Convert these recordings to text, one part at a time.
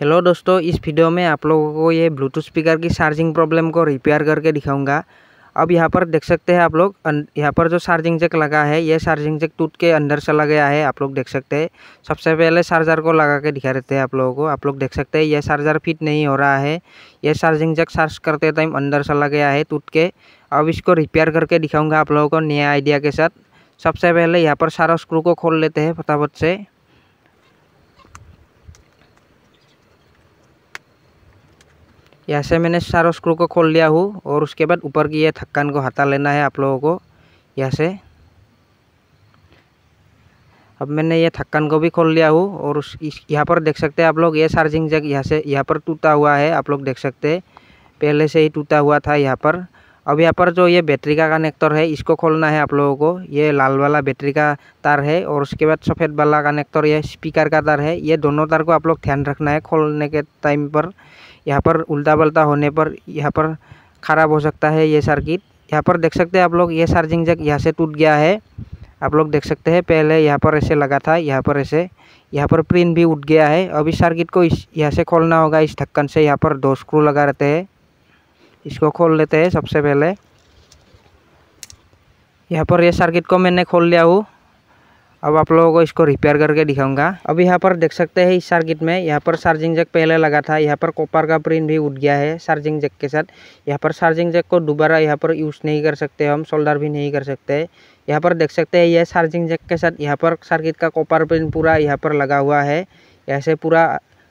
hello दोस्तों इस video में आप लोगों को ये ब्लूटूथ स्पीकर की चार्जिंग प्रॉब्लम को रिपेयर करके दिखाऊंगा अब यहाँ पर देख सकते हैं आप लोग यहाँ पर जो चार्जिंग चेक लगा है ये चार्जिंग चेक टूट के अंदर चला गया है आप लोग देख सकते हैं सबसे पहले चार्जर को लगा के दिखा देते हैं आप लोगों को आप लोग देख सकते हैं ये चार्जर फिट नहीं हो रहा है ये चार्जिंग चेक चार्ज करते टाइम अंदर चला गया है टूट के अब इसको रिपेयर करके दिखाऊँगा आप लोगों को नया आइडिया के साथ सबसे पहले यहाँ पर सारा स्क्रू को खोल लेते हैं फटाफट से यहाँ से मैंने सारों स्क्रू को खोल लिया हूँ और उसके बाद ऊपर की ये थक्कन को हटा लेना है आप लोगों को यहाँ से अब मैंने ये थक्कन को भी खोल लिया हूँ और उस यहाँ पर देख सकते हैं आप लोग ये चार्जिंग जग यहाँ से यहाँ पर टूटा हुआ है आप लोग देख सकते हैं पहले से ही टूटा हुआ था यहाँ पर अब यहाँ पर जो ये बैटरी का कनेक्टर है इसको खोलना है आप लोगों को ये लाल वाला बैटरी का तार है और उसके बाद सफ़ेद वाला कनेक्टर ये स्पीकर का तार है ये दोनों तार को आप लोग ध्यान रखना है खोलने के टाइम पर यहाँ पर उल्टा पलटा होने पर यहाँ पर ख़राब हो सकता है ये सर्किट यहाँ पर देख सकते हैं आप लोग ये चार्जिंग जग यहाँ से टूट गया है आप लोग देख सकते हैं पहले यहाँ पर ऐसे लगा था यहाँ पर ऐसे यहाँ पर प्रिंट भी उठ गया है अब इस सर्किट को इस यहाँ से खोलना होगा इस ढक्कन से यहाँ पर दो स्क्रू लगा रहते हैं इसको खोल लेते हैं सबसे पहले यहाँ पर ये सर्किट को मैंने खोल लिया हूँ अब आप लोगों को इसको रिपेयर करके दिखाऊंगा अब यहाँ पर देख सकते हैं इस सर्किट में यहाँ पर चार्जिंग जैक पहले लगा था यहाँ पर कॉपर का प्रिंट भी उठ गया है चार्जिंग जैक के साथ यहाँ पर चार्जिंग जैक को दोबारा यहाँ पर यूज़ नहीं कर सकते हम सोल्डर भी नहीं कर सकते यहाँ पर देख सकते हैं यह चार्जिंग जैक के साथ यहाँ पर सर्किट का कॉपर प्रिंट पूरा यहाँ पर लगा हुआ है ऐसे पूरा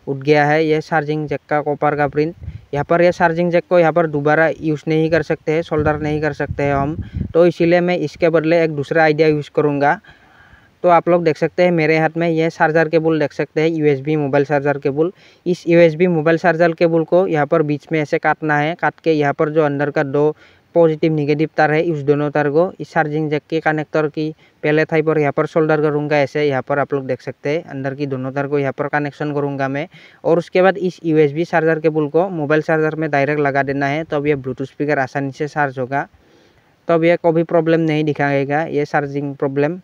उठ गया है यह चार्जिंग जैक का कॉपर का प्रिंट यहाँ पर यह चार्जिंग जैक को यहाँ पर दोबारा यूज़ नहीं कर सकते हैं सोल्डर नहीं कर सकते हैं हम तो इसीलिए मैं इसके बदले एक दूसरा आइडिया यूज़ करूँगा तो आप लोग देख सकते हैं मेरे हाथ में यह चार्जर केबल देख सकते हैं यूएसबी मोबाइल चार्जर केबल इस यूएसबी मोबाइल चार्जर केबल को यहाँ पर बीच में ऐसे काटना है काट के यहाँ पर जो अंदर का दो पॉजिटिव निगेटिव तार है इस दोनों तार को इस चार्जिंग जैक के कनेक्टर की पहले थाई पर यहाँ पर शोल्डर करूँगा ऐसे यहाँ पर आप लोग देख सकते हैं अंदर की दोनों तार को यहाँ पर कनेक्शन करूँगा मैं और उसके बाद इस यूएसबी चार्जर केबल को मोबाइल चार्जर में डायरेक्ट लगा देना है तब यह ब्लूटूथ स्पीकर आसानी से चार्ज होगा तब यह कोई प्रॉब्लम नहीं दिखाएगा ये चार्जिंग प्रॉब्लम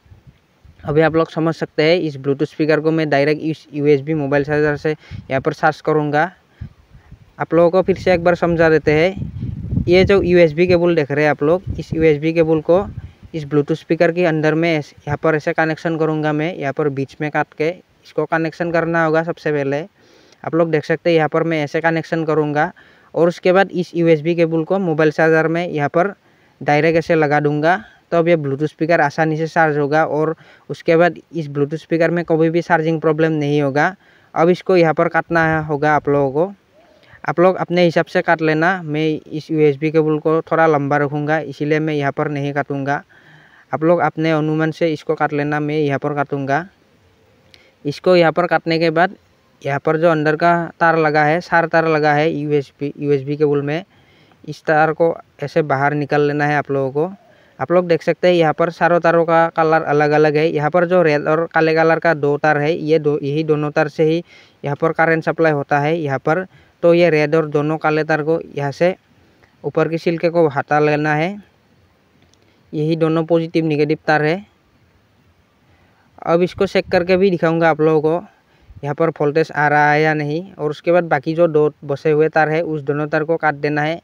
अभी आप लोग समझ सकते हैं इस ब्लूटूथ स्पीकर को मैं डायरेक्ट इस यू मोबाइल चार्जर से यहाँ पर सर्च करूँगा आप लोगों को फिर से एक बार समझा देते हैं ये जो यू केबल देख रहे हैं आप लोग इस यू केबल को इस ब्लूटूथ स्पीकर के अंदर में यहाँ पर ऐसे कनेक्शन करूँगा मैं यहाँ पर बीच में काट के इसको कनेक्शन करना होगा सबसे पहले आप लोग देख सकते हैं यहाँ पर मैं ऐसे कनेक्शन करूँगा और उसके बाद इस यू केबल को मोबाइल चार्जर में यहाँ पर डायरेक्ट ऐसे लगा दूँगा तो अब ये ब्लूटूथ स्पीकर आसानी से चार्ज होगा और उसके बाद इस ब्लूटूथ स्पीकर में कभी भी चार्जिंग प्रॉब्लम नहीं होगा अब इसको यहाँ पर काटना होगा आप लोगों को आप लोग अपने हिसाब से काट लेना मैं इस यूएसबी केबल को थोड़ा लंबा रखूँगा इसीलिए मैं यहाँ पर नहीं काटूँगा आप लोग अपने अनुमान से इसको काट लेना मैं यहाँ पर काटूँगा इसको यहाँ पर काटने के बाद यहाँ पर जो अंदर का तार लगा है सार तार लगा है यूएसबी यूएसबी केबल में इस तार को ऐसे बाहर निकाल लेना है आप लोगों को आप लोग देख सकते हैं यहाँ पर चारों तारों का कलर अलग अलग है यहाँ पर जो रेड और काले कलर का दो तार है ये दो यही दोनों तार से ही यहाँ पर करंट सप्लाई होता है यहाँ पर तो ये रेड और दोनों काले तार को यहाँ से ऊपर की सिल्के को हटा लेना है यही दोनों पॉजिटिव निगेटिव तार है अब इसको चेक करके भी दिखाऊँगा आप लोगों को यहाँ पर वोल्टेज आ रहा है या नहीं और उसके बाद बाकी जो दो बसे हुए तार है उस दोनों तार को काट देना है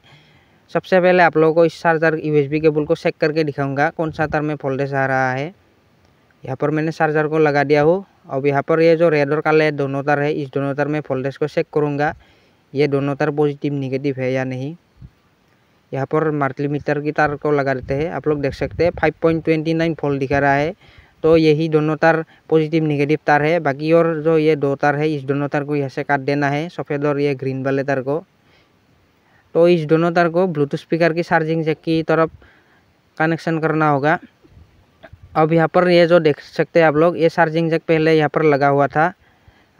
सबसे पहले आप लोगों को इस चार्जर यूएसबी केबल को चेक करके दिखाऊंगा कौन सा तार में फोल्डेज आ रहा है यहाँ पर मैंने चार्जर को लगा दिया हूँ अब यहाँ पर ये जो रेड और काले दोनों तार है इस दोनों तार में फोल्डेज को चेक करूँगा ये दोनों तार पॉजिटिव निगेटिव है या नहीं यहाँ पर मीटर की तार को लगा देते हैं आप लोग देख सकते हैं five point twenty nine volt दिखा रहा है तो यही दोनों तार पॉजिटिव निगेटिव तार है बाकी और जो ये दो तार है इस दोनों तार को यहाँ से काट देना है सफ़ेद और ये ग्रीन वाले तार को तो इस दोनों तार को ब्लूटूथ स्पीकर की चार्जिंग जैक की तरफ कनेक्शन करना होगा अब यहाँ पर ये जो देख सकते हैं आप लोग ये चार्जिंग जैक पहले यहाँ पर लगा हुआ था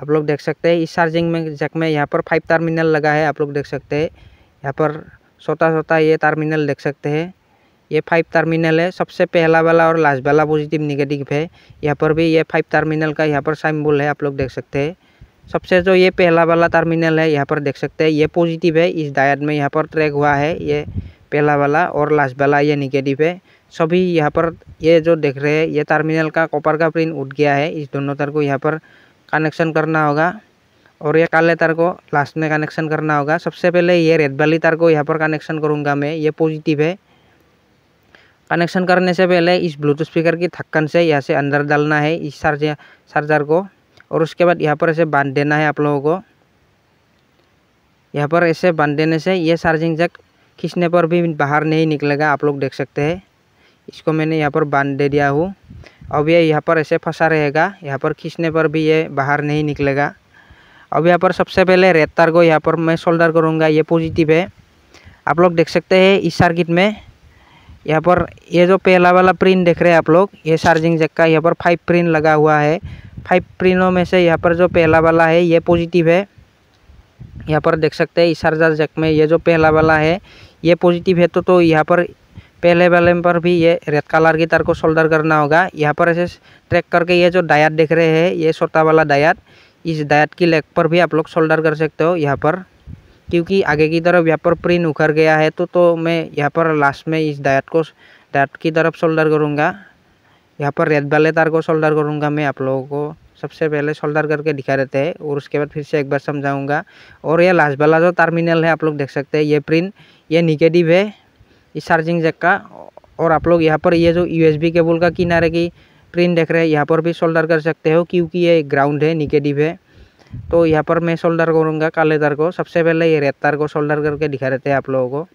आप लोग देख सकते हैं इस चार्जिंग में जैक में यहाँ पर फाइव टर्मिनल लगा है आप लोग देख सकते हैं यहाँ पर छोटा छोटा ये टर्मिनल देख सकते हैं ये फाइव टर्मिनल है सबसे पहला वाला और लास्ट वाला पॉजिटिव निगेटिव है यहाँ पर भी ये फाइव टर्मिनल का यहाँ पर साइम्बुल है आप लोग देख सकते हैं सबसे जो ये पहला वाला टर्मिनल है यहाँ पर देख सकते हैं ये पॉजिटिव है इस डायट में यहाँ पर ट्रैक हुआ है ये पहला वाला और लास्ट वाला ये निगेटिव है सभी यहाँ पर ये जो देख रहे हैं ये टर्मिनल का कॉपर का प्रिंट उठ गया है इस दोनों तार को यहाँ पर कनेक्शन करना होगा और ये काले तार को लास्ट में कनेक्शन करना होगा सबसे पहले ये रेड वाली तार को यहाँ पर कनेक्शन करूँगा मैं ये पॉजिटिव है कनेक्शन करने से पहले इस ब्लूटूथ स्पीकर की थक्कन से यहाँ से अंदर डालना है इस चार्जर चार्जर को और उसके बाद यहाँ पर ऐसे बांध देना है आप लोगों को यहाँ पर ऐसे बांध देने से ये चार्जिंग जैक खींचने पर भी बाहर नहीं निकलेगा आप लोग देख सकते हैं इसको मैंने यहाँ पर बांध दे दिया हूँ अब ये यहाँ पर ऐसे फंसा रहेगा यहाँ पर खींचने पर भी ये बाहर नहीं निकलेगा अब यहाँ पर सबसे पहले रेड तार को यहाँ पर मैं शोल्डर करूँगा ये पॉजिटिव है आप लोग देख सकते हैं इस सर्किट में यहाँ पर ये जो पहला वाला प्रिंट देख रहे हैं आप लोग ये चार्जिंग जैक का यहाँ पर फाइव प्रिंट लगा हुआ है फाइव प्रिनों में से यहाँ पर जो पहला वाला है ये पॉजिटिव है यहाँ पर देख सकते हैं इशारजा जक में ये जो पहला वाला है ये पॉजिटिव है तो तो यहाँ पर पहले वाले पर भी ये रेड कलर की तार को शोल्डर करना होगा यहाँ पर ऐसे ट्रैक करके ये जो डायट देख रहे हैं ये छोटा वाला डायट इस डायट की लेग पर भी आप लोग शोल्डर कर सकते हो यहाँ पर क्योंकि आगे की तरफ यहाँ पर प्रिंट उखर गया है तो तो मैं यहाँ पर लास्ट में इस डायट को डायट की तरफ शोल्डर करूँगा यहाँ पर रेत वाले तार को सोल्डर करूँगा मैं आप लोगों को सबसे पहले सोल्डर करके दिखा देते हैं और उसके बाद फिर से एक बार समझाऊँगा और ये लास्ट वाला जो टर्मिनल है आप लोग देख सकते हैं ये प्रिंट ये निगेटिव है इस चार्जिंग जैक का और आप लोग यहाँ पर ये जो यू केबल का किनारे की प्रिंट देख रहे हैं यहाँ पर भी सोल्डर कर सकते हो क्योंकि ये ग्राउंड है निगेटिव है तो यहाँ पर मैं सोल्डर करूँगा काले तार को सबसे पहले ये रेड तार को सोल्डर करके दिखा देते हैं आप लोगों को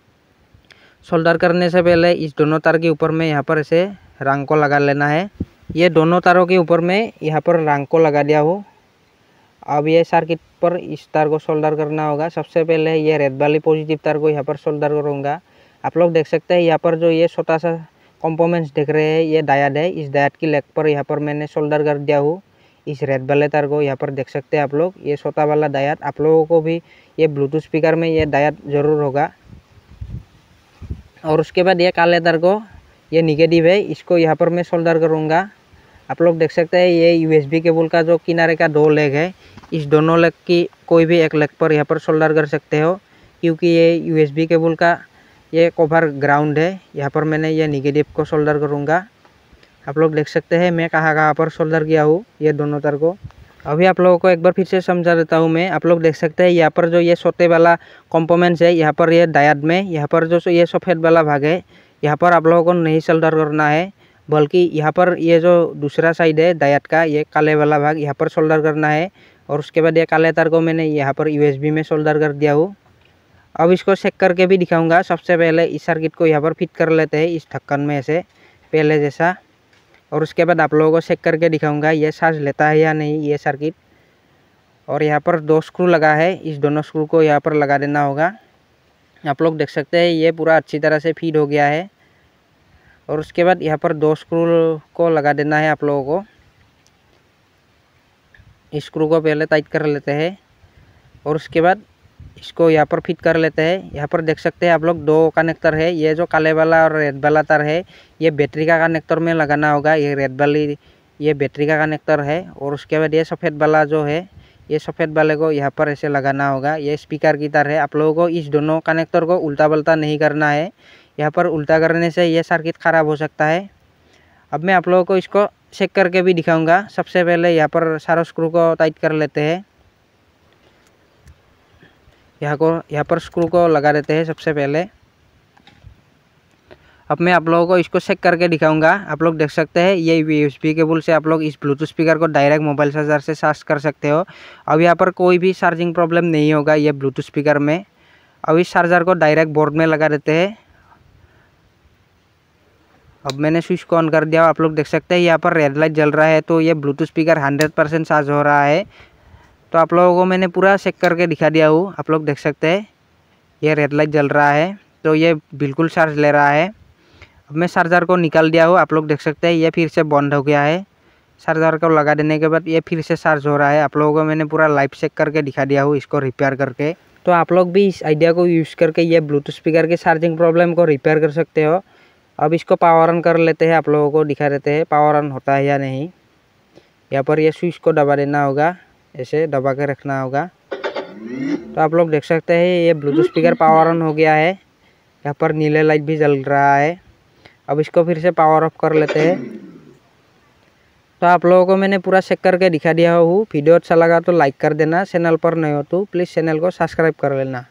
सोल्डर करने से पहले इस दोनों तार के ऊपर मैं यहाँ पर ऐसे रंग को लगा लेना है ये दोनों तारों के ऊपर में यहाँ पर रंग को लगा दिया हो अब ये सर्किट पर इस तार को सोल्डर करना होगा सबसे पहले ये रेड वाली पॉजिटिव तार को यहाँ पर सोल्डर करूँगा आप लोग देख सकते हैं यहाँ पर जो ये छोटा सा कॉम्पोमेंट्स देख रहे हैं ये डायड है इस डायड की लेग पर यहाँ पर मैंने शोल्डर कर दिया हूँ इस रेड वाले तार को यहाँ पर देख सकते हैं आप लोग ये छोटा वाला डायड आप लोगों को भी ये ब्लूटूथ स्पीकर में ये डायड ज़रूर होगा और उसके बाद ये काले तार को ये निगेटिव है इसको यहाँ पर मैं सोल्डर करूँगा आप लोग देख सकते हैं ये यूएसबी केबल का जो किनारे का दो लेग है इस दोनों लेग की कोई भी एक लेग पर यहाँ पर सोल्डर कर सकते हो क्योंकि ये यूएसबी केबल का ये कवर ग्राउंड है यहाँ पर मैंने ये निगेटिव को सोल्डर करूँगा आप लोग देख सकते हैं मैं कहाँ कहाँ पर सोल्डर किया हूँ ये दोनों तर को अभी आप लोगों को एक बार फिर से समझा देता हूँ मैं आप लोग देख सकते हैं यहाँ पर जो ये छोटे वाला कॉम्पोमेंट्स है यहाँ पर ये डायट में यहाँ पर जो ये सफ़ेद वाला भाग है यहाँ पर आप लोगों को नहीं शोल्डर करना है बल्कि यहाँ पर ये जो दूसरा साइड है दायत का ये काले वाला भाग यहाँ पर शोल्डर करना है और उसके बाद ये काले तार को मैंने यहाँ पर यू में शोल्डर कर दिया हूँ अब इसको चेक करके भी दिखाऊंगा सबसे पहले इस सर्किट को यहाँ पर फिट कर लेते हैं इस ढक्कन में ऐसे पहले जैसा और उसके बाद आप लोगों को चेक करके दिखाऊंगा ये चार्ज लेता है या नहीं ये सर्किट और यहाँ पर दो स्क्रू लगा है इस दोनों स्क्रू को यहाँ पर लगा देना होगा आप लोग देख सकते हैं ये पूरा अच्छी तरह से फीड हो गया है और उसके बाद यहाँ पर दो स्क्रू को लगा देना है आप लोगों को स्क्रू को पहले टाइट कर लेते हैं और उसके बाद इसको यहाँ पर फिट कर लेते हैं यहाँ पर देख सकते हैं आप लोग दो कनेक्टर है ये जो काले वाला और रेड वाला तार है ये बैटरी का कनेक्टर में लगाना होगा ये रेड वाली ये बैटरी का कनेक्टर है और उसके बाद ये सफ़ेद वाला जो है ये सफ़ेद वाले को यहाँ पर ऐसे लगाना होगा ये स्पीकर की तार है आप लोगों को इस दोनों कनेक्टर को उल्टा पलटा नहीं करना है यहाँ पर उल्टा करने से ये सर्किट ख़राब हो सकता है अब मैं आप लोगों को इसको चेक करके भी दिखाऊंगा सबसे पहले यहाँ पर सारा स्क्रू को टाइट कर लेते हैं यहाँ को यहाँ पर स्क्रू को लगा देते हैं सबसे पहले अब मैं आप लोगों को इसको चेक करके दिखाऊंगा आप लोग देख सकते हैं ये यूएसबी केबल से आप लोग इस ब्लूटूथ स्पीकर को डायरेक्ट मोबाइल चार्जर से चार्ज कर सकते हो अब यहाँ पर कोई भी चार्जिंग प्रॉब्लम नहीं होगा ये ब्लूटूथ स्पीकर में अब इस चार्जर को डायरेक्ट बोर्ड में लगा देते हैं अब मैंने स्विच को ऑन कर दिया आप लोग देख सकते हैं यहाँ पर रेड लाइट जल रहा है तो ये Bluetooth speaker hundred percent charge हो रहा है तो आप लोगों को मैंने पूरा चेक करके दिखा दिया हूँ आप लोग देख सकते हैं ये रेड लाइट जल रहा है तो ये बिल्कुल चार्ज ले रहा है મે ચાર્જર કો નિકાલ દિયા હો આપ લોગ દેખ સકતે હે યે ફિર સે બોન્ડ હો ગયા હે ચાર્જર કો લગા દેને કે બાદ યે ફિર સે ચાર્જ હો રહા હે આપ લોગો કો મેને પૂરા લાઈફ ચેક કરકે દિખા દિયા હો ઇસકો રિપેર કરકે તો આપ લોગ ભી ઇસ આઇડિયા કો યુઝ કરકે યે બ્લુટૂથ સ્પીકર કે ચાર્જિંગ પ્રોબ્લેમ કો રિપેર કર સકતે હો અબ ઇસકો પાવર ઓન કર લેતે હે આપ લોગો કો દિખાતે હે પાવર ઓન હોતા હૈયા નહીં યહ પર યે સ્વીચ કો દબારે ના હોગા એસે દબકે રખના હોગા તો આપ લોગ દેખ સકતે હે યે બ્લુટૂથ સ્પીકર પાવર ઓન હો ગયા હે યહ પર નીલે લાઈટ ભી જલ રહા હે अब इसको फिर से पावर ऑफ कर लेते हैं तो आप लोगों को मैंने पूरा चेक करके दिखा दिया हूँ वीडियो अच्छा लगा तो लाइक कर देना चैनल पर नहीं हो तो प्लीज़ चैनल को सब्सक्राइब कर लेना